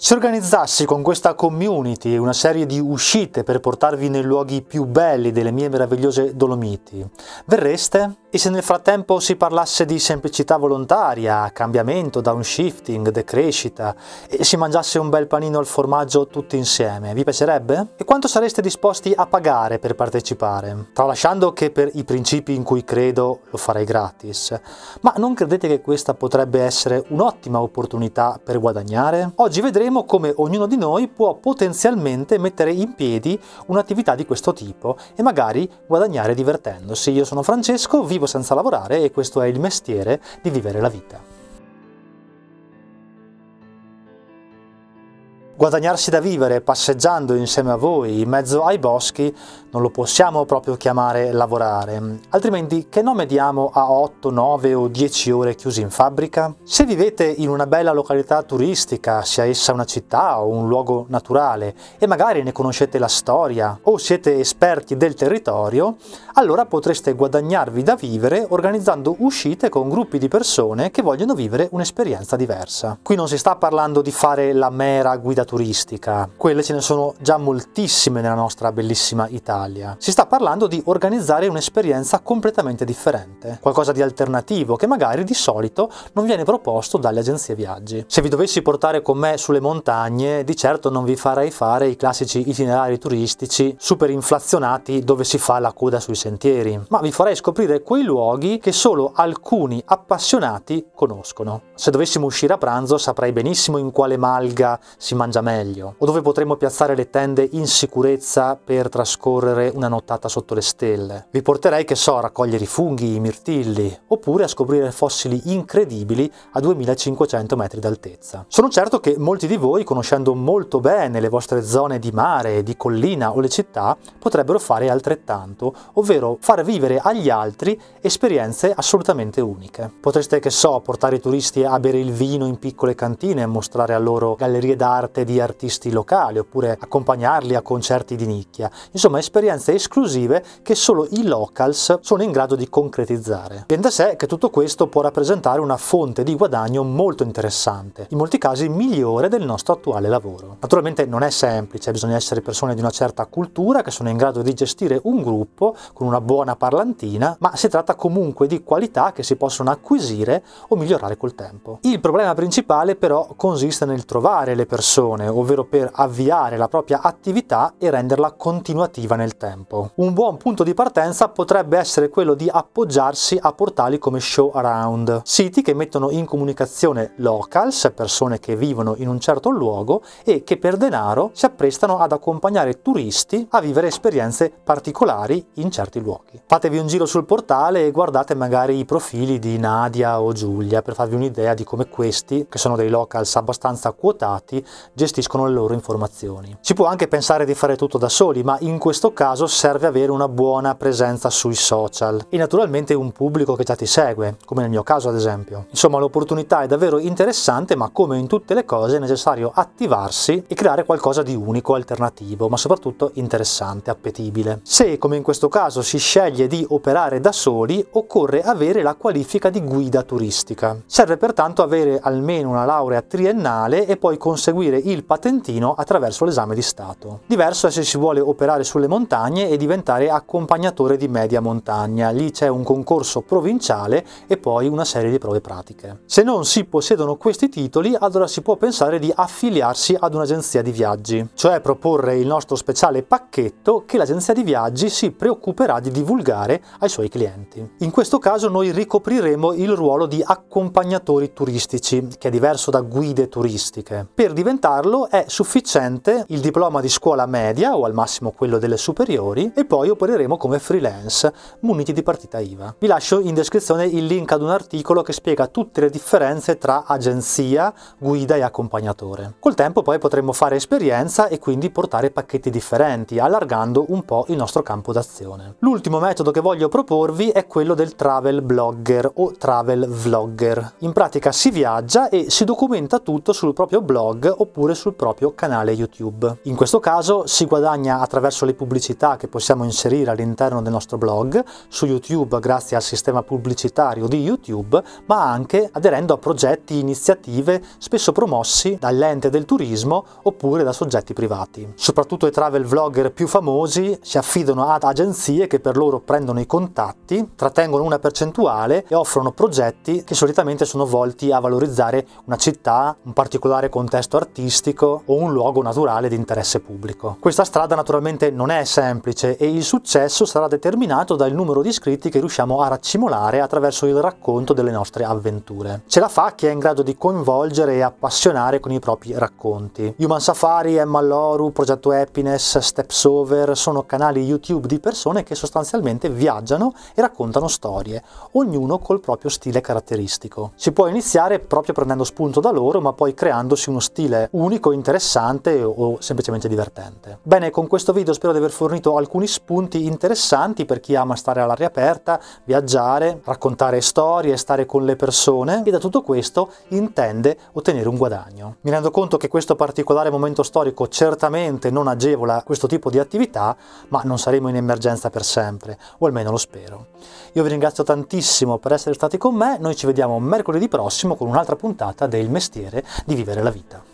Se organizzassi con questa community una serie di uscite per portarvi nei luoghi più belli delle mie meravigliose Dolomiti, verreste? E se nel frattempo si parlasse di semplicità volontaria, cambiamento, downshifting, decrescita e si mangiasse un bel panino al formaggio tutti insieme, vi piacerebbe? E quanto sareste disposti a pagare per partecipare? Tralasciando che per i principi in cui credo lo farei gratis. Ma non credete che questa potrebbe essere un'ottima opportunità per guadagnare? Oggi vedremo vedremo come ognuno di noi può potenzialmente mettere in piedi un'attività di questo tipo e magari guadagnare divertendosi. Io sono Francesco, vivo senza lavorare e questo è il mestiere di vivere la vita. Guadagnarsi da vivere passeggiando insieme a voi in mezzo ai boschi non lo possiamo proprio chiamare lavorare, altrimenti che nome diamo a 8, 9 o 10 ore chiusi in fabbrica? Se vivete in una bella località turistica, sia essa una città o un luogo naturale, e magari ne conoscete la storia o siete esperti del territorio, allora potreste guadagnarvi da vivere organizzando uscite con gruppi di persone che vogliono vivere un'esperienza diversa. Qui non si sta parlando di fare la mera guida turistica. Quelle ce ne sono già moltissime nella nostra bellissima Italia. Si sta parlando di organizzare un'esperienza completamente differente, qualcosa di alternativo che magari di solito non viene proposto dalle agenzie viaggi. Se vi dovessi portare con me sulle montagne, di certo non vi farei fare i classici itinerari turistici super inflazionati dove si fa la coda sui sentieri, ma vi farei scoprire quei luoghi che solo alcuni appassionati conoscono. Se dovessimo uscire a pranzo saprei benissimo in quale malga si mangia già meglio, o dove potremmo piazzare le tende in sicurezza per trascorrere una nottata sotto le stelle. Vi porterei, che so, a raccogliere i funghi, i mirtilli, oppure a scoprire fossili incredibili a 2500 metri d'altezza. Sono certo che molti di voi, conoscendo molto bene le vostre zone di mare, di collina o le città, potrebbero fare altrettanto, ovvero far vivere agli altri esperienze assolutamente uniche. Potreste, che so, portare i turisti a bere il vino in piccole cantine, e mostrare a loro gallerie d'arte di artisti locali oppure accompagnarli a concerti di nicchia. Insomma, esperienze esclusive che solo i locals sono in grado di concretizzare. Viene da sé che tutto questo può rappresentare una fonte di guadagno molto interessante, in molti casi migliore del nostro attuale lavoro. Naturalmente non è semplice, bisogna essere persone di una certa cultura che sono in grado di gestire un gruppo con una buona parlantina, ma si tratta comunque di qualità che si possono acquisire o migliorare col tempo. Il problema principale però consiste nel trovare le persone missione, ovvero per avviare la propria attività e renderla continuativa nel tempo. Un buon punto di partenza potrebbe essere quello di appoggiarsi a portali come Show Around, siti che mettono in comunicazione locals, persone che vivono in un certo luogo e che per denaro si apprestano ad accompagnare turisti a vivere esperienze particolari in certi luoghi. Fatevi un giro sul portale e guardate magari i profili di Nadia o Giulia per farvi un'idea di come questi, che sono dei locals abbastanza quotati, gestiscono gestiscono le loro informazioni. Si può anche pensare di fare tutto da soli, ma in questo caso serve avere una buona presenza sui social e naturalmente un pubblico che già ti segue, come nel mio caso ad esempio. Insomma, l'opportunità è davvero interessante, ma come in tutte le cose è necessario attivarsi e creare qualcosa di unico, alternativo, ma soprattutto interessante, appetibile. Se, come in questo caso, si sceglie di operare da soli, occorre avere la qualifica di guida turistica. Serve pertanto avere almeno una laurea triennale e poi conseguire il patentino attraverso l'esame di Stato. Diverso è se si vuole operare sulle montagne e diventare accompagnatore di media montagna. Lì c'è un concorso provinciale e poi una serie di prove pratiche. Se non si possiedono questi titoli, allora si può pensare di affiliarsi ad un'agenzia di viaggi, cioè proporre il nostro speciale pacchetto che l'agenzia di viaggi si preoccuperà di divulgare ai suoi clienti. In questo caso noi ricopriremo il ruolo di accompagnatori turistici, che è diverso da guide turistiche, per diventare farlo è sufficiente il diploma di scuola media o al massimo quello delle superiori e poi opereremo come freelance muniti di partita IVA. Vi lascio in descrizione il link ad un articolo che spiega tutte le differenze tra agenzia, guida e accompagnatore. Col tempo poi potremo fare esperienza e quindi portare pacchetti differenti, allargando un po' il nostro campo d'azione. L'ultimo metodo che voglio proporvi è quello del travel blogger o travel vlogger. In pratica si viaggia e si documenta tutto sul proprio blog oppure oppure sul proprio canale YouTube. In questo caso si guadagna attraverso le pubblicità che possiamo inserire all'interno del nostro blog, su YouTube grazie al sistema pubblicitario di YouTube, ma anche aderendo a progetti, e iniziative spesso promossi dall'ente del turismo oppure da soggetti privati. Soprattutto i travel vlogger più famosi si affidano ad agenzie che per loro prendono i contatti, trattengono una percentuale e offrono progetti che solitamente sono volti a valorizzare una città, un particolare contesto artistico, turistico o un luogo naturale di interesse pubblico. Questa strada naturalmente non è semplice e il successo sarà determinato dal numero di iscritti che riusciamo a raccimolare attraverso il racconto delle nostre avventure. Ce la fa chi è in grado di coinvolgere e appassionare con i propri racconti. Human Safari, Emma Loru, Progetto Happiness, Steps Over sono canali YouTube di persone che sostanzialmente viaggiano e raccontano storie, ognuno col proprio stile caratteristico. Si può iniziare proprio prendendo spunto da loro, ma poi creandosi uno stile unico unico, interessante o semplicemente divertente. Bene, con questo video spero di aver fornito alcuni spunti interessanti per chi ama stare all'aria aperta, viaggiare, raccontare storie, stare con le persone e da tutto questo intende ottenere un guadagno. Mi rendo conto che questo particolare momento storico certamente non agevola questo tipo di attività, ma non saremo in emergenza per sempre, o almeno lo spero. Io vi ringrazio tantissimo per essere stati con me, noi ci vediamo mercoledì prossimo con un'altra puntata del mestiere di vivere la vita.